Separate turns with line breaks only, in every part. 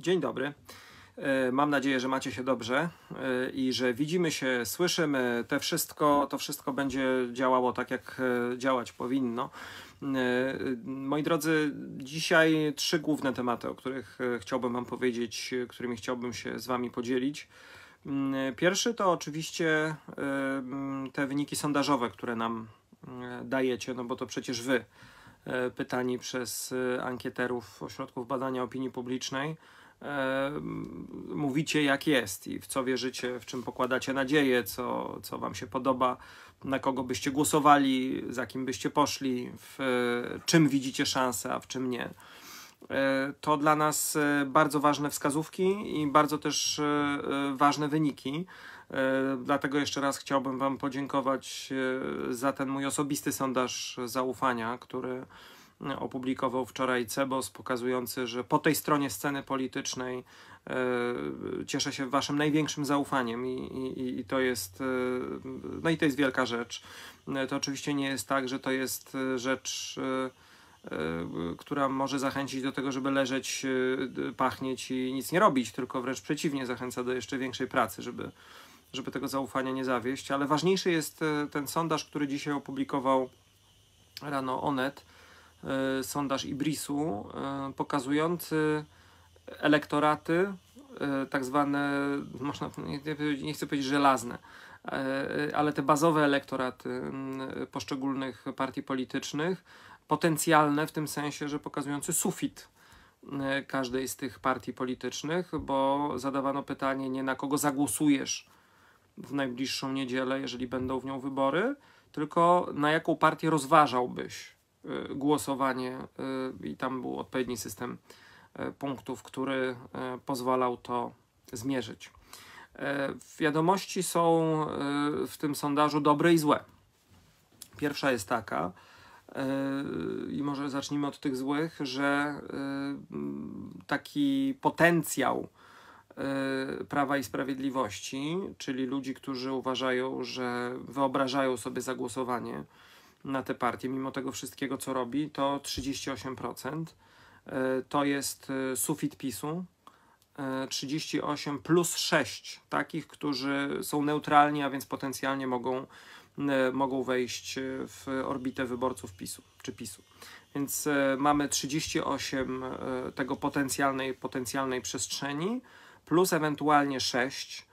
Dzień dobry. E, mam nadzieję, że macie się dobrze e, i że widzimy się, słyszymy te wszystko, to wszystko będzie działało tak, jak e, działać powinno. Moi drodzy, dzisiaj trzy główne tematy, o których chciałbym Wam powiedzieć, którymi chciałbym się z Wami podzielić. Mm, pierwszy to oczywiście mm, te wyniki sondażowe, które nam dajecie, no bo to przecież Wy pytani przez ankieterów ośrodków badania opinii publicznej mówicie jak jest i w co wierzycie, w czym pokładacie nadzieję, co, co Wam się podoba, na kogo byście głosowali, za kim byście poszli, w czym widzicie szanse, a w czym nie. E, to dla nas e, bardzo ważne wskazówki i bardzo też e, ważne wyniki. Dlatego jeszcze raz chciałbym Wam podziękować za ten mój osobisty sondaż zaufania, który opublikował wczoraj Cebos, pokazujący, że po tej stronie sceny politycznej e, cieszę się waszym największym zaufaniem i, i, i, to jest e, no i to jest wielka rzecz. E, to oczywiście nie jest tak, że to jest rzecz która może zachęcić do tego, żeby leżeć, pachnieć i nic nie robić, tylko wręcz przeciwnie, zachęca do jeszcze większej pracy, żeby, żeby tego zaufania nie zawieść. Ale ważniejszy jest ten sondaż, który dzisiaj opublikował rano Onet, E, sondaż Ibrisu e, pokazujący elektoraty e, tak zwane, można, nie chcę powiedzieć żelazne, ale te bazowe elektoraty poszczególnych partii politycznych, potencjalne w tym sensie, że pokazujący sufit każdej z tych partii politycznych, bo zadawano pytanie nie na kogo zagłosujesz w najbliższą niedzielę, jeżeli będą w nią wybory, tylko na jaką partię rozważałbyś Y, głosowanie y, i tam był odpowiedni system y, punktów, który pozwalał to zmierzyć. Wiadomości są w tym sondażu dobre i złe. Pierwsza jest taka, i może zacznijmy od tych złych, że taki potencjał Prawa i Sprawiedliwości, czyli ludzi, którzy uważają, że wyobrażają sobie zagłosowanie na tę partię, mimo tego wszystkiego, co robi, to 38%. E, to jest e, sufit PiSu. 38 e, plus 6 takich, którzy są neutralni, a więc potencjalnie mogą, mogą wejść w orbitę wyborców PiSu czy PiSu. Więc mamy 38 tego potencjalnej, potencjalnej przestrzeni plus ewentualnie 6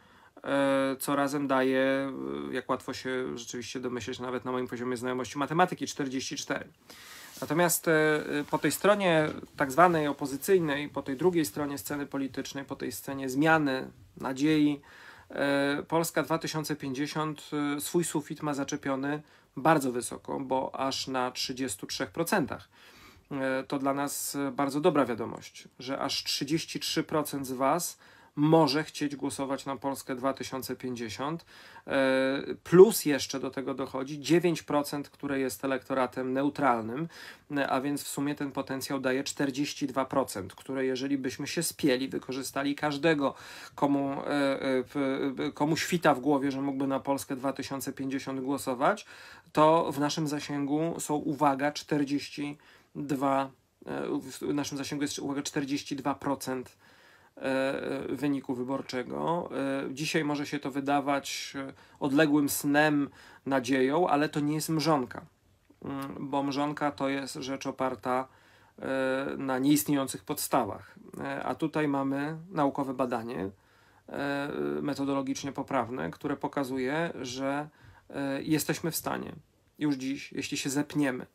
E, co razem daje, e, jak łatwo się rzeczywiście domyśleć, nawet na moim poziomie znajomości matematyki, 44. Natomiast e, po tej stronie tak zwanej opozycyjnej, po tej drugiej stronie sceny politycznej, po tej scenie zmiany, nadziei, Polska 2050 swój sufit ma zaczepiony bardzo wysoko, bo aż na 33%. To dla nas bardzo dobra wiadomość, że aż 33% z Was może chcieć głosować na Polskę 2050, e, plus jeszcze do tego dochodzi 9%, które jest elektoratem neutralnym, e, a więc w sumie ten potencjał daje 42%, które jeżeli byśmy się spieli, wykorzystali każdego, komu, e, komu świta w głowie, że mógłby na Polskę 2050 głosować, to w naszym zasięgu są, uwaga, 42, w naszym zasięgu jest uwaga 42% E, e, wyniku wyborczego. E, dzisiaj może się to wydawać odległym snem, nadzieją, ale to nie jest mrzonka, mm, bo mrzonka to jest rzecz oparta na nieistniejących podstawach. A tutaj mamy naukowe badanie metodologicznie poprawne, które pokazuje, że jesteśmy w stanie już dziś, jeśli się zepniemy,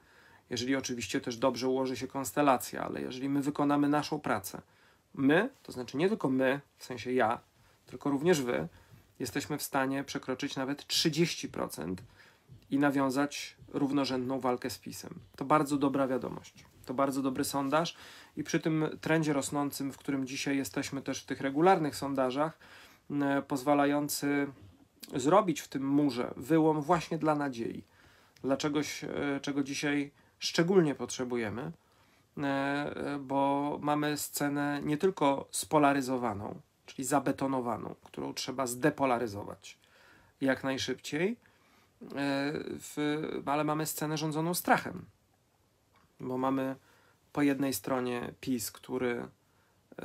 jeżeli oczywiście też dobrze ułoży się konstelacja, ale jeżeli my wykonamy naszą pracę, My, to znaczy nie tylko my, w sensie ja, tylko również wy, jesteśmy w stanie przekroczyć nawet 30% i nawiązać równorzędną walkę z PiSem. To bardzo dobra wiadomość. To bardzo dobry sondaż i przy tym trendzie rosnącym, w którym dzisiaj jesteśmy też w tych regularnych sondażach, pozwalający zrobić w tym murze wyłom właśnie dla nadziei, dla czegoś, e, czego dzisiaj szczególnie potrzebujemy. E, e, bo mamy scenę nie tylko spolaryzowaną, czyli zabetonowaną, którą trzeba zdepolaryzować jak najszybciej, e, ale mamy scenę rządzoną strachem, bo mamy po jednej stronie PiS, który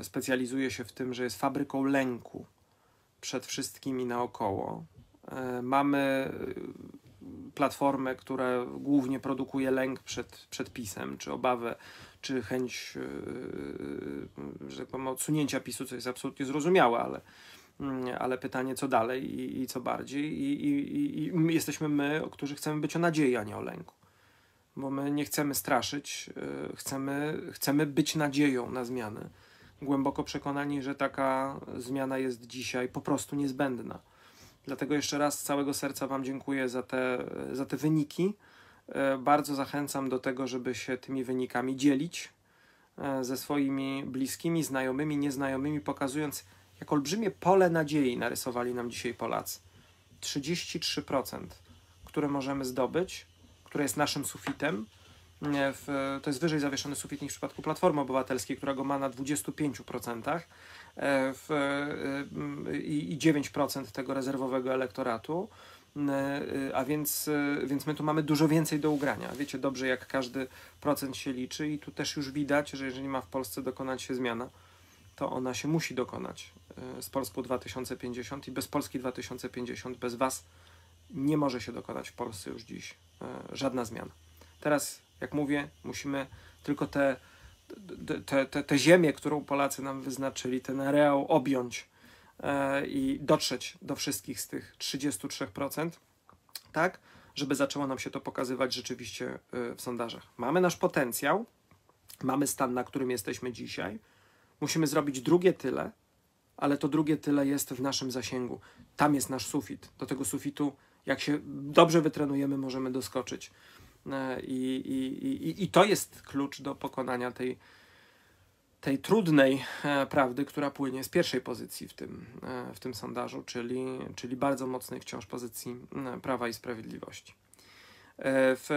specjalizuje się w tym, że jest fabryką lęku przed wszystkimi naokoło. Mamy platformę, która głównie produkuje lęk przed, przed PiSem, czy obawę, czy chęć, e, że powiem, odsunięcia PiSu, co jest absolutnie zrozumiałe, ale, mm, ale pytanie co dalej i, i co bardziej. I, i, I, jesteśmy my, którzy chcemy być o nadziei, a nie o lęku. Bo my nie chcemy straszyć, e, chcemy, chcemy być nadzieją na zmiany. Głęboko przekonani, że taka zmiana jest dzisiaj po prostu niezbędna. Dlatego jeszcze raz z całego serca Wam dziękuję za te, za te wyniki. E, bardzo zachęcam do tego, żeby się tymi wynikami dzielić e, ze swoimi bliskimi, znajomymi, nieznajomymi, pokazując, jak olbrzymie pole nadziei narysowali nam dzisiaj Polacy. 33%, które możemy zdobyć, które jest naszym sufitem. W, to jest wyżej zawieszony sufit niż w przypadku Platformy Obywatelskiej, która go ma na 25% e, w, i, i 9% tego rezerwowego elektoratu. E, e, a więc, e, więc my tu mamy dużo więcej do ugrania. Wiecie dobrze, jak każdy procent się liczy, i tu też już widać, że jeżeli ma w Polsce dokonać się zmiana, to ona się musi dokonać z Polską 2050 i bez Polski 2050, bez Was nie może się dokonać w Polsce już dziś żadna zmiana. Teraz, jak mówię, musimy tylko tę te, te, te, te ziemię, którą Polacy nam wyznaczyli, ten areał objąć E, i dotrzeć do wszystkich z tych 33%, tak, żeby zaczęło nam się to pokazywać rzeczywiście e, w sondażach. Mamy nasz potencjał, mamy stan, na którym jesteśmy dzisiaj. Musimy zrobić drugie tyle, ale to drugie tyle jest w naszym zasięgu. Tam jest nasz sufit. Do tego sufitu, jak się dobrze wytrenujemy, możemy doskoczyć. E, I, i, i, i to jest klucz do pokonania tej, tej trudnej e, prawdy, która płynie z pierwszej pozycji w tym, e, w tym sondażu, czyli, czyli bardzo mocnej wciąż pozycji mm, Prawa i Sprawiedliwości. E, w,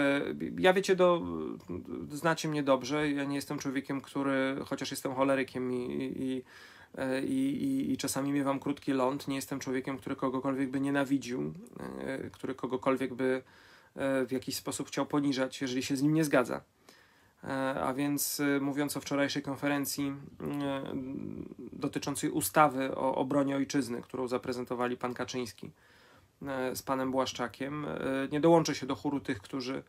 ja wiecie, do, znacie mnie dobrze. Ja nie jestem człowiekiem, który, chociaż jestem cholerykiem i, i, i, i czasami miewam krótki ląd, nie jestem człowiekiem, który kogokolwiek by nienawidził, który kogokolwiek by w jakiś sposób chciał poniżać, jeżeli się z nim nie zgadza. E, a więc e, mówiąc o wczorajszej konferencji e, dotyczącej ustawy o obronie ojczyzny, którą zaprezentowali pan Kaczyński z panem Błaszczakiem, nie dołączę się do chóru tych, którzy,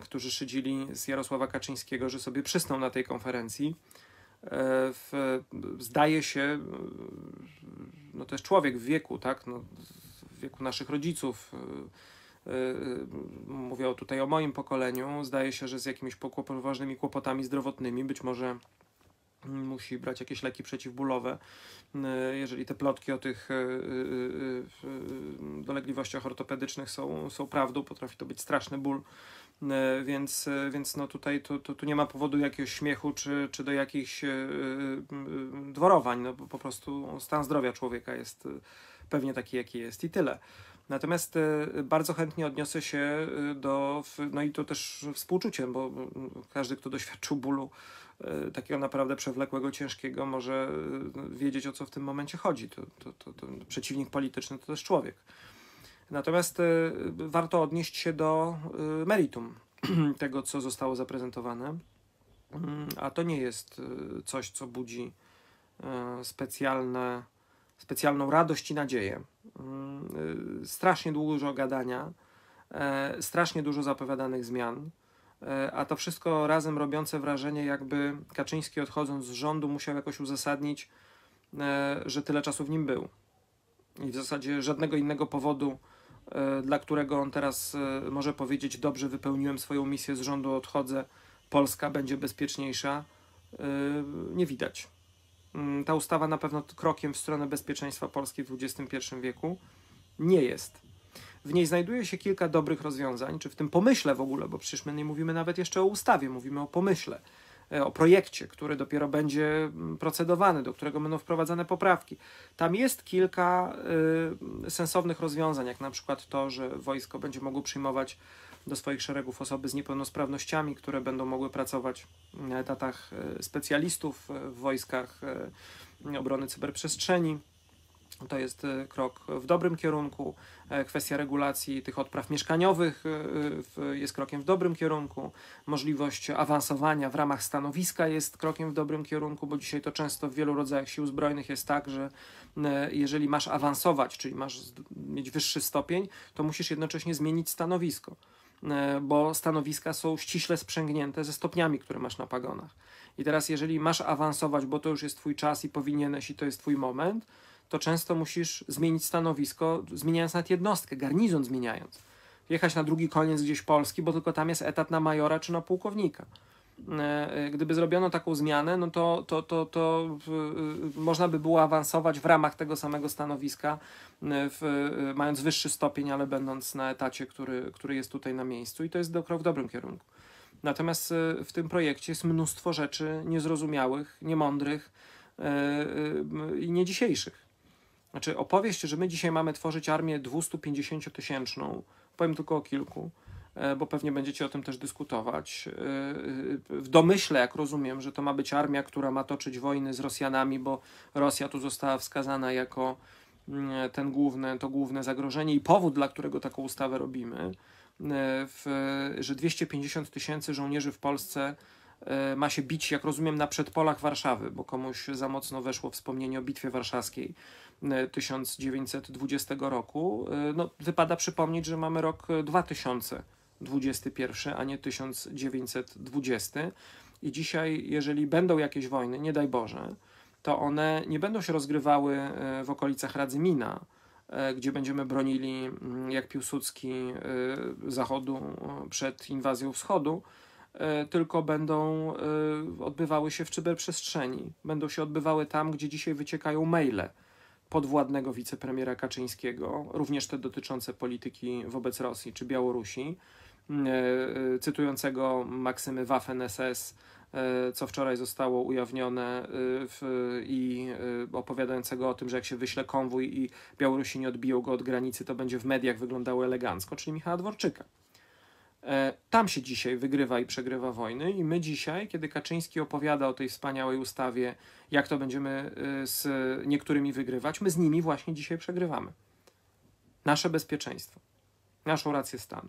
którzy szydzili z Jarosława Kaczyńskiego, że sobie przysnął na tej konferencji. W, zdaje się, no to jest człowiek w wieku, tak? No, w wieku naszych rodziców, Y, y, mówię tutaj o moim pokoleniu, zdaje się, że z jakimiś poważnymi kłopotami zdrowotnymi, być może musi brać jakieś leki przeciwbólowe. Y, jeżeli te plotki o tych dolegliwościach ortopedycznych są, są prawdą, potrafi to być straszny ból. Więc, więc no tutaj tu, tu, tu nie ma powodu jakiegoś śmiechu czy, czy do jakichś dworowań. No po prostu stan zdrowia człowieka jest pewnie taki, jaki jest i tyle. Natomiast e, bardzo chętnie odniosę się e, do, no i to też współczuciem, bo mm, każdy, kto doświadczył bólu e, takiego naprawdę przewlekłego, ciężkiego, może wiedzieć o co w tym momencie chodzi. To, to, to, to przeciwnik polityczny to też człowiek. Natomiast warto odnieść się do meritum tego, co zostało zaprezentowane, mm, a to nie jest coś, co budzi specjalne specjalną radość i nadzieję. Mm, y, strasznie dużo gadania, e, strasznie dużo zapowiadanych zmian, e, a to wszystko razem robiące wrażenie, jakby Kaczyński odchodząc z rządu musiał jakoś uzasadnić, e, że tyle czasu w nim był. I w zasadzie żadnego innego powodu, dla którego on teraz może powiedzieć: Dobrze, wypełniłem swoją misję z rządu, odchodzę, Polska będzie bezpieczniejsza, nie widać. Mm, ta ustawa na pewno krokiem w stronę bezpieczeństwa Polski w XXI wieku nie jest. W niej znajduje się kilka dobrych rozwiązań, czy w tym pomyśle w ogóle, bo przecież my nie mówimy nawet jeszcze o ustawie, mówimy o pomyśle, e, o projekcie, który dopiero będzie mm, procedowany, do którego będą wprowadzane poprawki. Tam jest kilka y, sensownych rozwiązań, jak na przykład to, że wojsko będzie mogło przyjmować do swoich szeregów osoby z niepełnosprawnościami, które będą mogły pracować na etatach e, specjalistów e, w wojskach e, obrony cyberprzestrzeni. To jest krok w dobrym kierunku. Kwestia regulacji tych odpraw mieszkaniowych jest krokiem w dobrym kierunku. Możliwość awansowania w ramach stanowiska jest krokiem w dobrym kierunku, bo dzisiaj to często w wielu rodzajach sił zbrojnych jest tak, że jeżeli masz awansować, czyli masz mieć wyższy stopień, to musisz jednocześnie zmienić stanowisko. E, bo stanowiska są ściśle sprzęgnięte ze stopniami, które masz na pagonach. I teraz, jeżeli masz awansować, bo to już jest Twój czas i powinieneś, i to jest Twój moment, to często musisz zmienić stanowisko, zmieniając nawet jednostkę, garnizon zmieniając. Jechać na drugi koniec gdzieś Polski, bo tylko tam jest etat na majora czy na pułkownika. E, e, gdyby zrobiono taką zmianę, no to, to, to, to e, można by było awansować w ramach tego samego stanowiska, w, mając wyższy stopień, ale będąc na etacie, który, który jest tutaj na miejscu i to jest do, krok w dobrym kierunku. Natomiast w tym projekcie jest mnóstwo rzeczy niezrozumiałych, niemądrych i nie dzisiejszych. Znaczy opowieść, że my dzisiaj mamy tworzyć armię 250 tysięczną, powiem tylko o kilku, E, bo pewnie będziecie o tym też dyskutować. E, e, w domyśle, jak rozumiem, że to ma być armia, która ma toczyć wojny z Rosjanami, bo Rosja tu została wskazana jako mm, ten główny, to główne zagrożenie i powód, dla którego taką ustawę robimy, w, że 250 tysięcy żołnierzy w Polsce ma się bić, jak rozumiem, na przedpolach Warszawy, bo komuś za mocno weszło wspomnienie o Bitwie Warszawskiej 1920 roku. No, wypada przypomnieć, że mamy rok 2000 XXI, a nie 1920. I dzisiaj, jeżeli będą jakieś wojny, nie daj Boże, to one nie będą się rozgrywały e, w okolicach Radzymina, e, gdzie będziemy bronili, mm, jak Piłsudski, e, Zachodu przed inwazją Wschodu, tylko będą odbywały się w cyberprzestrzeni. Będą się odbywały tam, gdzie dzisiaj wyciekają maile podwładnego wicepremiera Kaczyńskiego, również te dotyczące polityki wobec Rosji czy Białorusi. E, e, cytującego Maksymy Waffen-SS, e, co wczoraj zostało ujawnione w, i opowiadającego o tym, że jak się wyśle konwój i Białorusini odbiją go od granicy, to będzie w mediach wyglądało elegancko, czyli Michała Dworczyka. Tam się dzisiaj wygrywa i przegrywa wojny, i my dzisiaj, kiedy Kaczyński opowiada o tej wspaniałej ustawie, jak to będziemy z niektórymi wygrywać, my z nimi właśnie dzisiaj przegrywamy. Nasze bezpieczeństwo, naszą rację stanu.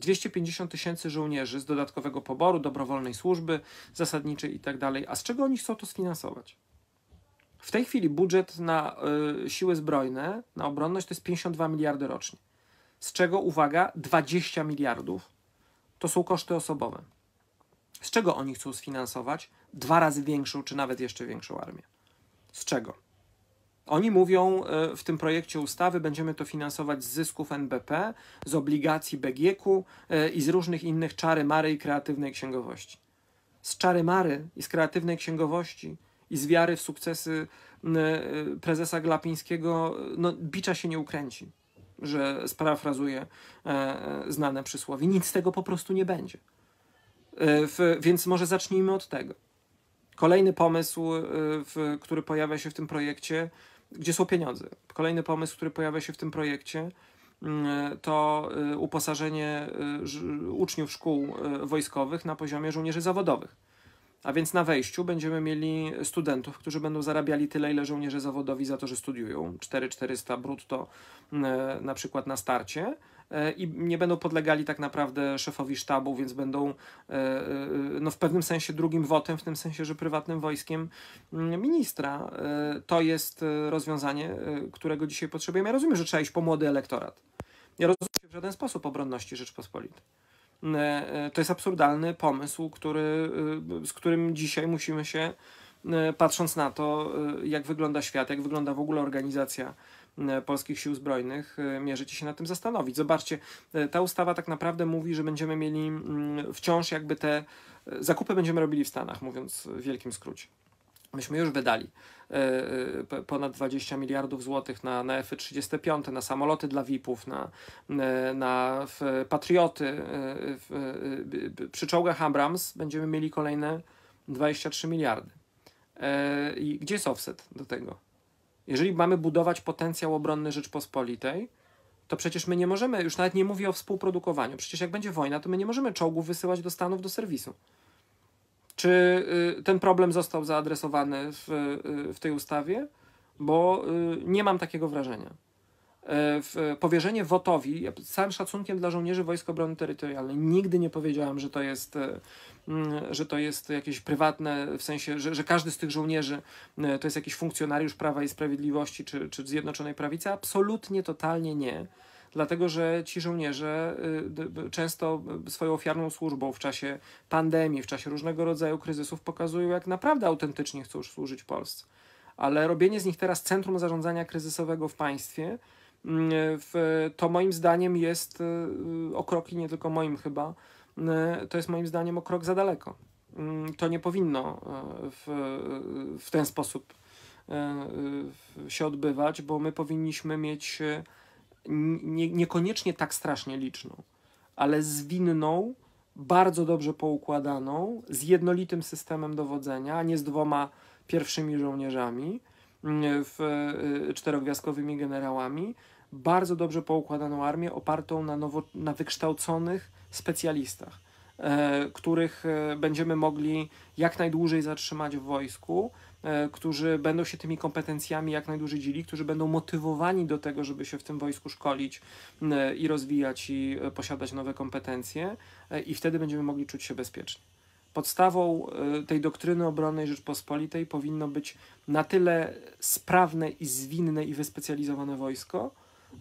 250 tysięcy żołnierzy z dodatkowego poboru, dobrowolnej służby zasadniczej itd. Tak A z czego oni chcą to sfinansować? W tej chwili budżet na y, siły zbrojne, na obronność to jest 52 miliardy rocznie. Z czego, uwaga, 20 miliardów to są koszty osobowe. Z czego oni chcą sfinansować dwa razy większą, czy nawet jeszcze większą armię? Z czego? Oni mówią e, w tym projekcie ustawy, będziemy to finansować z zysków NBP, z obligacji bgk e, i z różnych innych czary mary i kreatywnej księgowości. Z czary mary i z kreatywnej księgowości i z wiary w sukcesy e, prezesa Glapińskiego no, bicza się nie ukręci, że sparafrazuje znane przysłowie. Nic z tego po prostu nie będzie. Więc może zacznijmy od tego. Kolejny pomysł, który pojawia się w tym projekcie, gdzie są pieniądze. Kolejny pomysł, który pojawia się w tym projekcie, mm, to y, uposażenie y, uczniów szkół y, wojskowych na poziomie żołnierzy zawodowych. A więc na wejściu będziemy mieli studentów, którzy będą zarabiali tyle, ile żołnierze zawodowi za to, że studiują. 4400 brutto na przykład na starcie E, i nie będą podlegali tak naprawdę szefowi sztabu, więc będą e, e, no, w pewnym sensie drugim wotem, w tym sensie, że prywatnym wojskiem mm, ministra. To jest rozwiązanie, którego dzisiaj potrzebujemy. Ja rozumiem, że trzeba iść po młody elektorat. ja rozumiem w żaden sposób obronności Rzeczpospolitej. Mm, to jest absurdalny pomysł, który, z którym dzisiaj musimy się, patrząc na to, jak wygląda świat, jak wygląda w ogóle organizacja E, polskich sił zbrojnych, e, mierzycie się na tym zastanowić. Zobaczcie, e, ta ustawa tak naprawdę mówi, że będziemy mieli mm, wciąż jakby te zakupy będziemy robili w Stanach, mówiąc w wielkim skrócie. Myśmy już wydali ponad 20 miliardów złotych na, na F-35, na samoloty dla VIP-ów, na, na Patrioty. Przy czołgach Abrams będziemy mieli kolejne 23 miliardy. I gdzie jest offset do tego? Jeżeli mamy budować potencjał obronny Rzeczpospolitej, to przecież my nie możemy, już nawet nie mówię o współprodukowaniu, przecież jak będzie wojna, to my nie możemy czołgów wysyłać do Stanów do serwisu. Czy y, ten problem został zaadresowany w, y, w tej ustawie? Bo y, nie mam takiego wrażenia. E, w powierzenie wotowi ja z całym szacunkiem dla żołnierzy Wojsk Obrony Terytorialnej, nigdy nie powiedziałem, że to jest, e, że to jest jakieś prywatne, w sensie, że, że każdy z tych żołnierzy e, to jest jakiś funkcjonariusz Prawa i Sprawiedliwości czy, czy Zjednoczonej Prawicy. Absolutnie, totalnie nie dlatego że ci żołnierze często swoją ofiarną służbą w czasie pandemii, w czasie różnego rodzaju kryzysów pokazują, jak naprawdę autentycznie chcą służyć Polsce. Ale robienie z nich teraz centrum zarządzania kryzysowego w państwie Mm, e, to moim zdaniem jest e, o krok i nie tylko moim chyba, mm, e, to jest moim zdaniem o krok za daleko. Mm, to nie powinno w, w ten sposób się odbywać, bo my powinniśmy mieć nie, niekoniecznie tak strasznie liczną, ale zwinną, bardzo dobrze poukładaną, z jednolitym systemem dowodzenia, a nie z dwoma pierwszymi żołnierzami, w czterogwiazdkowymi generałami, bardzo dobrze poukładaną armię opartą na, nowo, na wykształconych specjalistach, e, których e, będziemy mogli jak najdłużej zatrzymać w wojsku, e, którzy będą się tymi kompetencjami jak najdłużej dzieli, którzy będą motywowani do tego, żeby się w tym wojsku szkolić e, i rozwijać i e, posiadać nowe kompetencje, e, i wtedy będziemy mogli czuć się bezpiecznie. Podstawą tej doktryny obronnej Rzeczpospolitej powinno być na tyle sprawne i zwinne i wyspecjalizowane wojsko,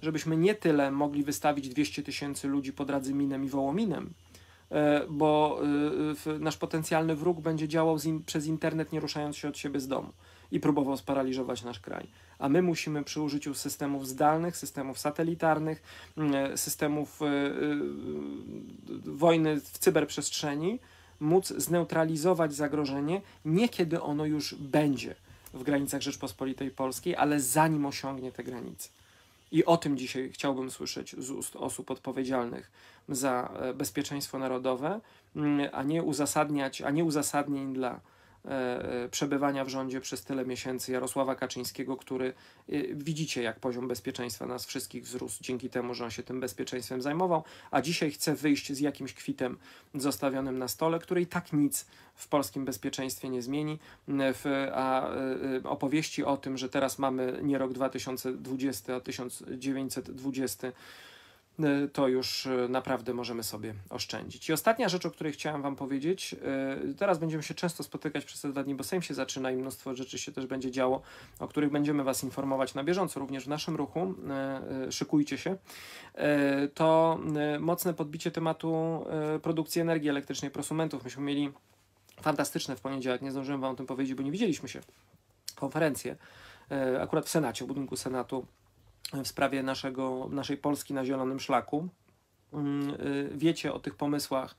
żebyśmy nie tyle mogli wystawić 200 tysięcy ludzi pod Radzyminem i Wołominem, e, bo e, nasz potencjalny wróg będzie działał in, przez internet, nie ruszając się od siebie z domu i próbował sparaliżować nasz kraj. A my musimy przy użyciu systemów zdalnych, systemów satelitarnych, e, systemów wojny w cyberprzestrzeni, móc zneutralizować zagrożenie nie kiedy ono już będzie w granicach Rzeczpospolitej Polskiej, ale zanim osiągnie te granice. I o tym dzisiaj chciałbym słyszeć z ust osób odpowiedzialnych za e, bezpieczeństwo narodowe, mm, a nie uzasadniać, a nie uzasadnień dla E, e, przebywania w rządzie przez tyle miesięcy Jarosława Kaczyńskiego, który e, widzicie, jak poziom bezpieczeństwa nas wszystkich wzrósł dzięki temu, że on się tym bezpieczeństwem zajmował, a dzisiaj chce wyjść z jakimś kwitem zostawionym na stole, który i tak nic w polskim bezpieczeństwie nie zmieni. a opowieści o tym, że teraz mamy nie rok 2020, a 1920, E, to już e, naprawdę możemy sobie oszczędzić. I ostatnia rzecz, o której chciałem Wam powiedzieć, e, teraz będziemy się często spotykać przez te dwa dni, bo Sejm się zaczyna i mnóstwo rzeczy się też będzie działo, o których będziemy Was informować na bieżąco, również w naszym ruchu, szykujcie się, to mocne podbicie tematu produkcji energii elektrycznej, prosumentów. Myśmy mieli fantastyczne w poniedziałek, nie zdążyłem Wam o tym powiedzieć, bo nie widzieliśmy się, konferencję, akurat w Senacie, w budynku Senatu, w sprawie naszego, naszej Polski na zielonym szlaku. Mm, y, wiecie o tych pomysłach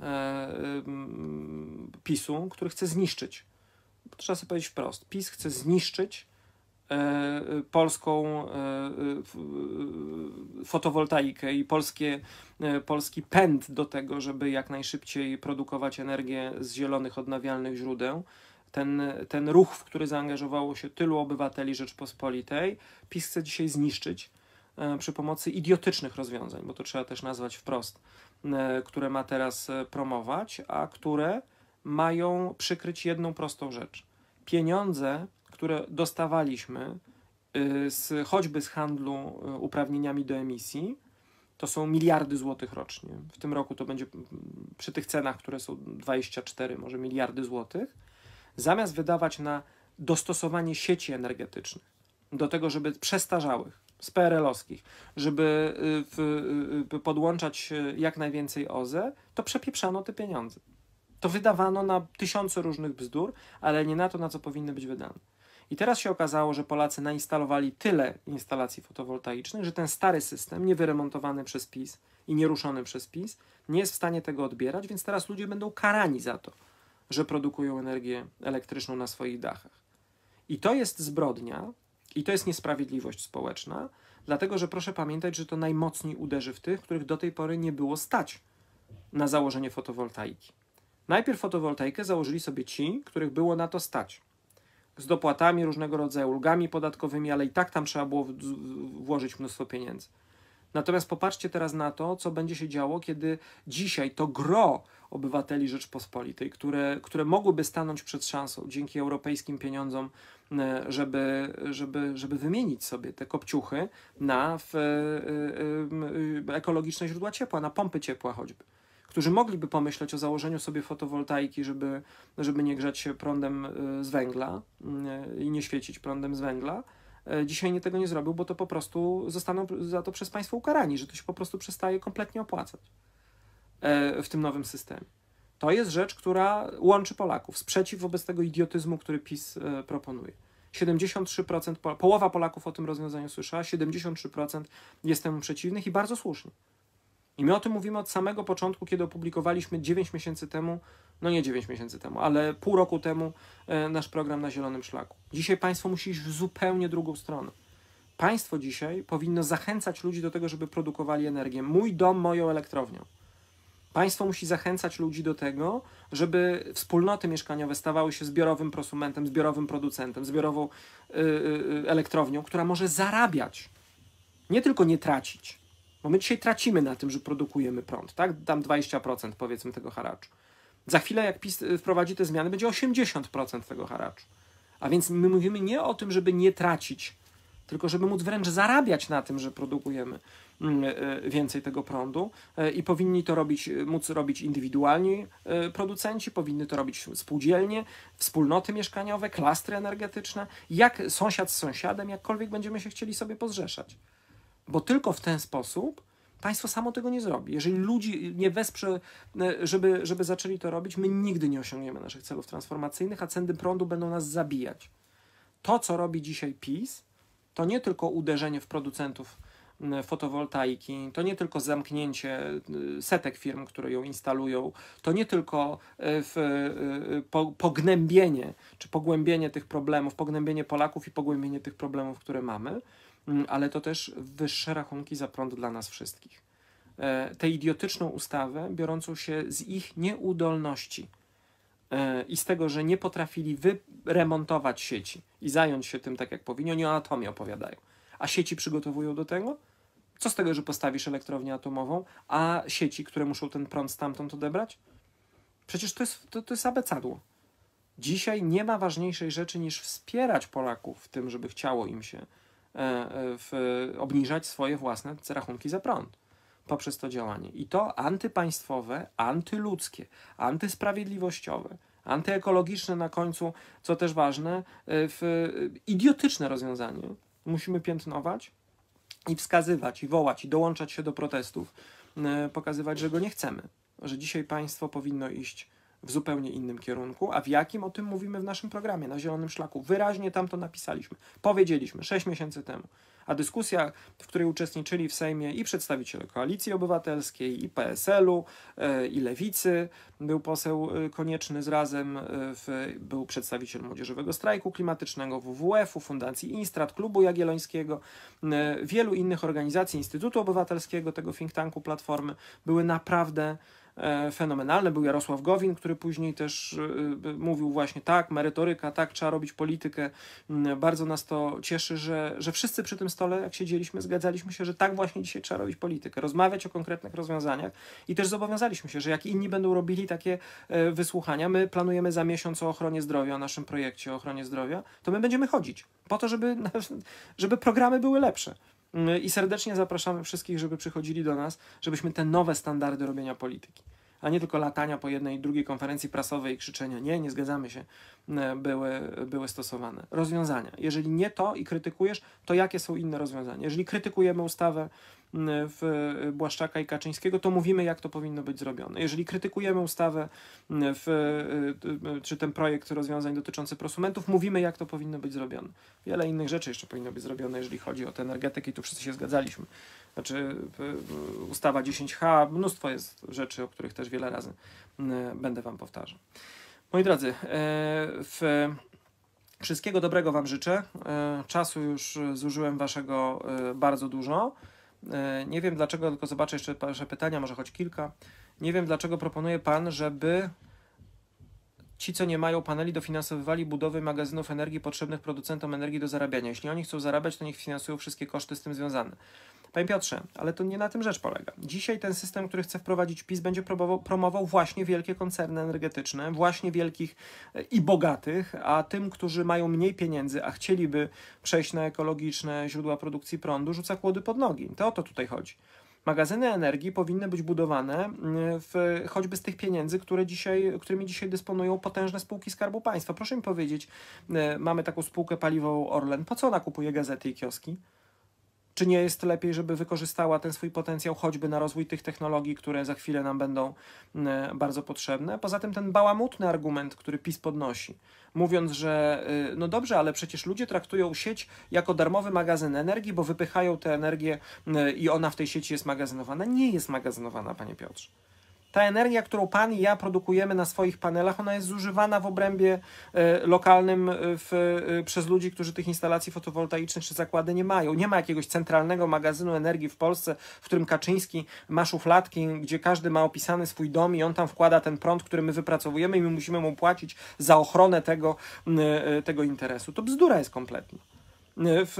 e, y, PiSu, który chce zniszczyć. Trzeba sobie powiedzieć wprost. PiS chce zniszczyć e, y, polską e, fotowoltaikę i polskie, polski pęd do tego, żeby jak najszybciej produkować energię z zielonych, odnawialnych źródeł ten, ten ruch, w który zaangażowało się tylu obywateli Rzeczpospolitej, PiS chce dzisiaj zniszczyć e, przy pomocy idiotycznych rozwiązań, bo to trzeba też nazwać wprost, e, które ma teraz e, promować, a które mają przykryć jedną prostą rzecz. Pieniądze, które dostawaliśmy y, z, choćby z handlu uprawnieniami do emisji, to są miliardy złotych rocznie. W tym roku to będzie przy tych cenach, które są 24 może miliardy złotych zamiast wydawać na dostosowanie sieci energetycznych do tego, żeby przestarzałych, z PRL-owskich, żeby y, y, y, podłączać jak najwięcej OZE, to przepieprzano te pieniądze. To wydawano na tysiące różnych bzdur, ale nie na to, na co powinny być wydane. I teraz się okazało, że Polacy nainstalowali tyle instalacji fotowoltaicznych, że ten stary system, niewyremontowany przez PiS i nieruszony przez PiS, nie jest w stanie tego odbierać, więc teraz ludzie będą karani za to że produkują energię elektryczną na swoich dachach. I to jest zbrodnia, i to jest niesprawiedliwość społeczna, dlatego że proszę pamiętać, że to najmocniej uderzy w tych, których do tej pory nie było stać na założenie fotowoltaiki. Najpierw fotowoltaikę założyli sobie ci, których było na to stać. Z dopłatami, różnego rodzaju ulgami podatkowymi, ale i tak tam trzeba było włożyć mnóstwo pieniędzy. Natomiast popatrzcie teraz na to, co będzie się działo, kiedy dzisiaj to gro obywateli Rzeczpospolitej, które, które mogłyby stanąć przed szansą dzięki europejskim pieniądzom, e, żeby, żeby, żeby wymienić sobie te kopciuchy na w, e, e, ekologiczne źródła ciepła, na pompy ciepła choćby którzy mogliby pomyśleć o założeniu sobie fotowoltaiki, żeby, żeby nie grzać się prądem z węgla i nie świecić prądem z węgla, dzisiaj nie tego nie zrobił, bo to po prostu zostaną za to przez państwo ukarani, że to się po prostu przestaje kompletnie opłacać. E, w tym nowym systemie. To jest rzecz, która łączy Polaków. Sprzeciw wobec tego idiotyzmu, który PiS e, proponuje. 73%, połowa Polaków o tym rozwiązaniu słyszała, 73% jest temu przeciwnych i bardzo słusznie. I my o tym mówimy od samego początku, kiedy opublikowaliśmy 9 miesięcy temu, no nie 9 miesięcy temu, ale pół roku temu e, nasz program na Zielonym Szlaku. Dzisiaj państwo musi iść w zupełnie drugą stronę. Państwo dzisiaj powinno zachęcać ludzi do tego, żeby produkowali energię. Mój dom moją elektrownią. Państwo musi zachęcać ludzi do tego, żeby wspólnoty mieszkaniowe stawały się zbiorowym prosumentem, zbiorowym producentem, zbiorową yy, yy, elektrownią, która może zarabiać, nie tylko nie tracić. Bo my dzisiaj tracimy na tym, że produkujemy prąd, tak? Tam 20% powiedzmy tego haraczu. Za chwilę, jak PiS y, wprowadzi te zmiany, będzie 80% tego haraczu. A więc my mówimy nie o tym, żeby nie tracić tylko żeby móc wręcz zarabiać na tym, że produkujemy mm, e, więcej tego prądu e, i powinni to robić, e, móc robić indywidualni producenci, powinny to robić spółdzielnie, wspólnoty mieszkaniowe, klastry energetyczne, jak sąsiad z sąsiadem, jakkolwiek będziemy się chcieli sobie pozrzeszać. Bo tylko w ten sposób Państwo samo tego nie zrobi. Jeżeli ludzi nie wesprze, żeby, żeby zaczęli to robić, my nigdy nie osiągniemy naszych celów transformacyjnych, a ceny prądu będą nas zabijać. To, co robi dzisiaj PiS, to nie tylko uderzenie w producentów fotowoltaiki, to nie tylko zamknięcie y, setek firm, które ją instalują, to nie tylko y, w, y, po, pognębienie czy pogłębienie tych problemów, pognębienie Polaków i pogłębienie tych problemów, które mamy, ale to też wyższe rachunki za prąd dla nas wszystkich. E, tę idiotyczną ustawę, biorącą się z ich nieudolności, E, i z tego, że nie potrafili wyremontować sieci i zająć się tym tak jak powinni, oni o atomie opowiadają. A sieci przygotowują do tego? Co z tego, że postawisz elektrownię atomową, a sieci, które muszą ten prąd stamtąd odebrać? Przecież to jest, to, to jest abecadło. Dzisiaj nie ma ważniejszej rzeczy niż wspierać Polaków w tym, żeby chciało im się e, e, w, obniżać swoje własne rachunki za prąd poprzez to działanie. I to antypaństwowe, antyludzkie, antysprawiedliwościowe, antyekologiczne na końcu, co też ważne, y, w y, idiotyczne rozwiązanie musimy piętnować i wskazywać, i wołać, i dołączać się do protestów, y, pokazywać, że go nie chcemy, że dzisiaj państwo powinno iść w zupełnie innym kierunku, a w jakim o tym mówimy w naszym programie na Zielonym Szlaku. Wyraźnie tam to napisaliśmy, powiedzieliśmy 6 miesięcy temu a dyskusja, w której uczestniczyli w Sejmie i przedstawiciele Koalicji Obywatelskiej, i PSL-u, e, i Lewicy, był poseł e, Konieczny z Razem, e, w, był przedstawiciel Młodzieżowego Strajku Klimatycznego, WWF-u, Fundacji Instrat, Klubu Jagiellońskiego, wielu innych organizacji, Instytutu Obywatelskiego, tego think tanku Platformy, były naprawdę E, fenomenalne. Był Jarosław Gowin, który później też e, e, mówił właśnie tak, merytoryka, tak, trzeba robić politykę. Mm, bardzo nas to cieszy, że, że wszyscy przy tym stole, jak siedzieliśmy, zgadzaliśmy się, że tak właśnie dzisiaj trzeba robić politykę, rozmawiać o konkretnych rozwiązaniach i też zobowiązaliśmy się, że jak inni będą robili takie wysłuchania, my planujemy za miesiąc o ochronie zdrowia, o naszym projekcie o ochronie zdrowia, to my będziemy chodzić po to, żeby, żeby programy były lepsze. Mm, I serdecznie zapraszamy wszystkich, żeby przychodzili do nas, żebyśmy te nowe standardy robienia polityki, a nie tylko latania po jednej i drugiej konferencji prasowej i krzyczenia nie, nie zgadzamy się, e, były, były stosowane. Rozwiązania. Jeżeli nie to i krytykujesz, to jakie są inne rozwiązania? Jeżeli krytykujemy ustawę w y, Błaszczaka i Kaczyńskiego, to mówimy, jak to powinno być zrobione. Jeżeli krytykujemy ustawę y, w, y, czy ten projekt rozwiązań dotyczących prosumentów, mówimy, jak to powinno być zrobione. Wiele innych rzeczy jeszcze powinno być zrobione, jeżeli chodzi o tę energetykę i tu wszyscy się zgadzaliśmy. Znaczy ustawa 10H, mnóstwo jest rzeczy, o których też wiele razy będę Wam powtarzał. Moi drodzy, w wszystkiego dobrego Wam życzę. Czasu już zużyłem Waszego bardzo dużo. E, nie wiem dlaczego, tylko zobaczę jeszcze parę pytania, może choć kilka. Nie wiem dlaczego proponuje Pan, żeby Ci, co nie mają paneli, dofinansowywali budowy magazynów energii potrzebnych producentom energii do zarabiania. Jeśli oni chcą zarabiać, to niech finansują wszystkie koszty z tym związane. Panie Piotrze, ale to nie na tym rzecz polega. Dzisiaj ten system, który chce wprowadzić PiS, będzie promował, promował właśnie wielkie koncerny energetyczne, właśnie wielkich e, i bogatych, a tym, którzy mają mniej pieniędzy, a chcieliby przejść na ekologiczne źródła produkcji prądu, rzuca kłody pod nogi. To o to tutaj chodzi. Magazyny energii powinny być budowane mm, w, choćby z tych pieniędzy, które dzisiaj, którymi dzisiaj dysponują potężne spółki Skarbu Państwa. Proszę mi powiedzieć, e, mamy taką spółkę paliwową Orlen. Po co ona kupuje gazety i kioski? czy nie jest lepiej, żeby wykorzystała ten swój potencjał choćby na rozwój tych technologii, które za chwilę nam będą e, bardzo potrzebne. Poza tym ten bałamutny argument, który PiS podnosi, mówiąc, że e, no dobrze, ale przecież ludzie traktują sieć jako darmowy magazyn energii, bo wypychają tę energię e, i ona w tej sieci jest magazynowana. Nie jest magazynowana, panie Piotrze ta energia, którą Pan i ja produkujemy na swoich panelach, ona jest zużywana w obrębie e, lokalnym e, w, e, przez ludzi, którzy tych instalacji fotowoltaicznych czy zakłady nie mają. Nie ma jakiegoś centralnego magazynu energii w Polsce, w którym Kaczyński ma szufladki, gdzie każdy ma opisany swój dom i on tam wkłada ten prąd, który my wypracowujemy i my musimy mu płacić za ochronę tego, tego interesu. To bzdura jest kompletna. Y, w,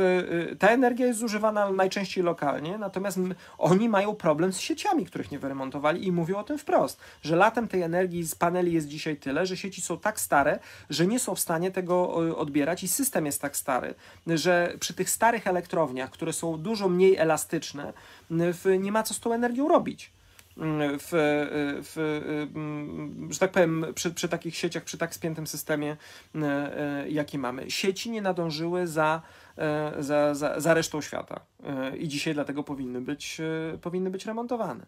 y, ta energia jest zużywana najczęściej lokalnie, natomiast oni mają problem z sieciami, których nie wyremontowali i mówią o tym wprost, że latem tej energii z paneli jest dzisiaj tyle, że sieci są tak stare, że nie są w stanie tego odbierać i system jest tak stary, że przy tych starych elektrowniach, które są dużo mniej elastyczne, y, nie ma co z tą energią robić. Mm, w, e, w, e, mm, że tak powiem, przy, przy takich sieciach, przy tak spiętym systemie, e, jaki mamy. Sieci nie nadążyły za za, za, za resztą świata. I dzisiaj dlatego powinny być, powinny być remontowane.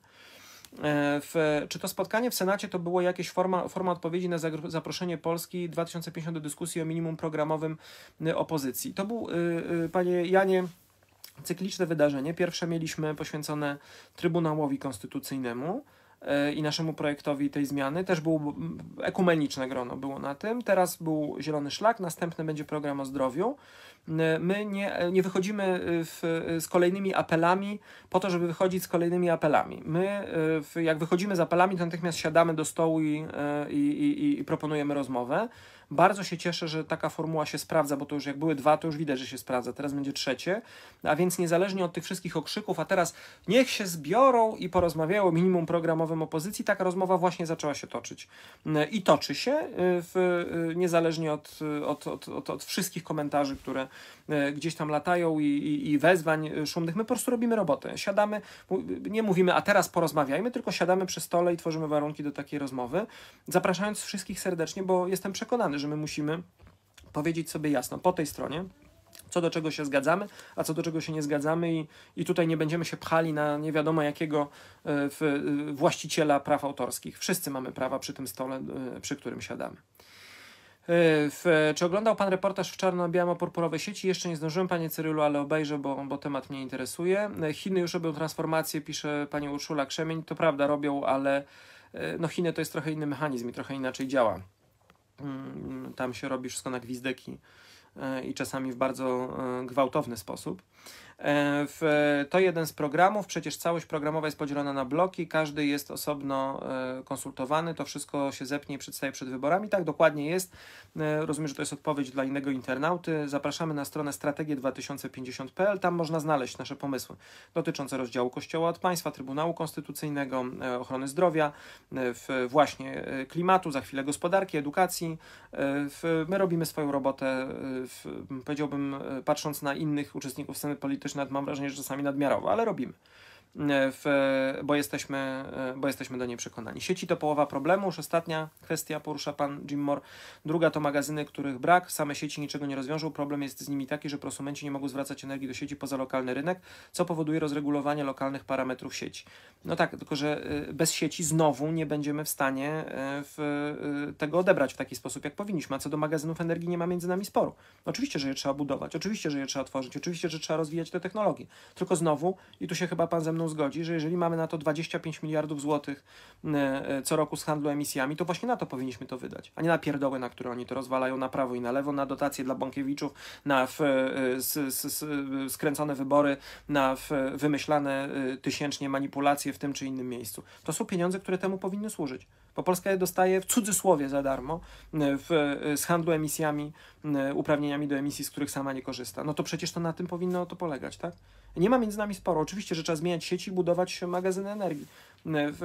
W, czy to spotkanie w Senacie to było jakieś forma, forma odpowiedzi na zaproszenie Polski 2050 do dyskusji o minimum programowym opozycji? To był, panie Janie, cykliczne wydarzenie. Pierwsze mieliśmy poświęcone Trybunałowi Konstytucyjnemu e, i naszemu projektowi tej zmiany. Też było ekumeniczne grono było na tym. Teraz był Zielony Szlak, następny będzie program o zdrowiu. E, my nie, nie wychodzimy e, w, z kolejnymi apelami po to, żeby wychodzić z kolejnymi apelami. My, e, w, jak wychodzimy z apelami, to natychmiast siadamy do stołu i, i, i, i proponujemy rozmowę. Bardzo się cieszę, że taka formuła się sprawdza, bo to już jak były dwa, to już widać, że się sprawdza. Teraz będzie trzecie. A więc niezależnie od tych wszystkich okrzyków, a teraz niech się zbiorą i porozmawiają o minimum programowym opozycji, taka rozmowa właśnie zaczęła się toczyć. I toczy się, w, niezależnie od, od, od, od, od wszystkich komentarzy, które, E, gdzieś tam latają i, i, i wezwań szumnych. My po prostu robimy robotę. Siadamy, nie mówimy, a teraz porozmawiajmy, tylko siadamy przy stole i tworzymy warunki do takiej rozmowy, zapraszając wszystkich serdecznie, bo jestem przekonany, że my musimy powiedzieć sobie jasno po tej stronie, co do czego się zgadzamy, a co do czego się nie zgadzamy, i, i tutaj nie będziemy się pchali na nie wiadomo jakiego e, e, właściciela praw autorskich. Wszyscy mamy prawa przy tym stole, przy którym siadamy. E, w, czy oglądał Pan reportaż w czarno-białym o purpurowej sieci? Jeszcze nie zdążyłem, Panie Cyrylu, ale obejrzę, bo, bo temat mnie interesuje. E, Chiny już robią transformację, pisze Pani Urszula Krzemień. To prawda, robią, ale e, no Chiny to jest trochę inny mechanizm i trochę inaczej działa. Mm, tam się robi wszystko na gwizdeki i czasami w bardzo gwałtowny sposób. E, w, to jeden z programów, przecież całość programowa jest podzielona na bloki, każdy jest osobno e, konsultowany, to wszystko się zepnie i przedstawia przed wyborami. Tak dokładnie jest. E, rozumiem, że to jest odpowiedź dla innego internauty. Zapraszamy na stronę strategię2050.pl, tam można znaleźć nasze pomysły dotyczące rozdziału Kościoła od państwa, Trybunału Konstytucyjnego, ochrony zdrowia, właśnie klimatu, za chwilę gospodarki, edukacji. My robimy swoją robotę, powiedziałbym, patrząc na innych uczestników sceny politycznej, też mam wrażenie, że czasami nadmiarowo, ale robimy. E, w, bo, jesteśmy, e, bo jesteśmy do niej przekonani. Sieci to połowa problemu, już ostatnia kwestia porusza pan Jim Moore. Druga to magazyny, których brak, same sieci niczego nie rozwiążą, problem jest z nimi taki, że prosumenci nie mogą zwracać energii do sieci poza lokalny rynek, co powoduje rozregulowanie lokalnych parametrów sieci. No tak, tylko że e, bez sieci znowu nie będziemy w stanie w, tego odebrać w taki sposób, jak powinniśmy, a co do magazynów energii nie ma między nami sporu. Oczywiście, że je trzeba budować, oczywiście, że je trzeba tworzyć, oczywiście, że trzeba rozwijać te technologie, tylko znowu, i tu się chyba pan ze mną zgodzi, że jeżeli mamy na to 25 miliardów złotych e, e, co roku z handlu emisjami, to właśnie na to powinniśmy to wydać, a nie na pierdoły, na które oni to rozwalają na prawo i na lewo, na dotacje dla Bąkiewiczów, na w, e, s, s, skręcone wybory, na w, wymyślane tysięcznie manipulacje w tym czy innym miejscu. To są pieniądze, które temu powinny służyć bo Polska je dostaje w cudzysłowie za darmo e, w, e, z handlu emisjami, e, uprawnieniami do emisji, z których sama nie korzysta. No to przecież to na tym powinno to polegać, tak? Nie ma między nami sporu. Oczywiście, że trzeba zmieniać sieci i budować magazyn energii,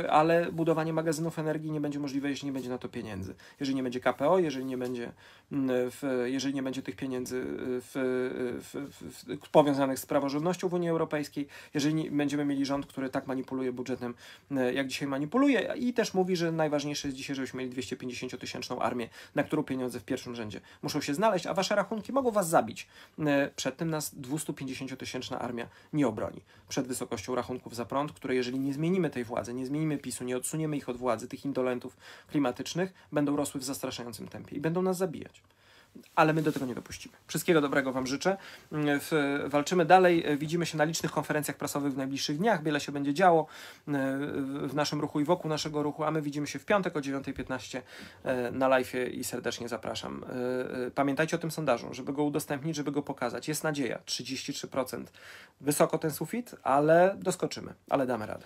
ale budowanie magazynów energii nie będzie możliwe, jeśli nie będzie na to pieniędzy. Jeżeli nie będzie KPO, jeżeli nie będzie, mm, w, jeżeli nie będzie tych pieniędzy w, w, powiązanych z praworządnością w Unii Europejskiej, jeżeli nie, będziemy mieli rząd, który tak manipuluje budżetem, e, jak dzisiaj manipuluje i też mówi, że najważniejsze jest dzisiaj, żebyśmy mieli 250-tysięczną armię, na którą pieniądze w pierwszym rzędzie muszą się znaleźć, a wasze rachunki mogą was zabić. E, przed tym nas 250-tysięczna armia nie obroni. Przed wysokością rachunków za prąd, które jeżeli nie zmienimy tej władzy, władzę, nie zmienimy PiSu, nie odsuniemy ich od władzy, tych indolentów klimatycznych, będą rosły w zastraszającym tempie i będą nas zabijać ale my do tego nie dopuścimy. Wszystkiego dobrego Wam życzę. walczymy dalej. Widzimy się na licznych konferencjach prasowych w najbliższych dniach. Wiele się będzie działo e, w naszym ruchu i wokół naszego ruchu, a my widzimy się w piątek o 9.15 e, na live i serdecznie zapraszam. E, pamiętajcie o tym sondażu, żeby go udostępnić, żeby go pokazać. Jest nadzieja, 33%. Wysoko ten sufit, ale doskoczymy, ale damy radę.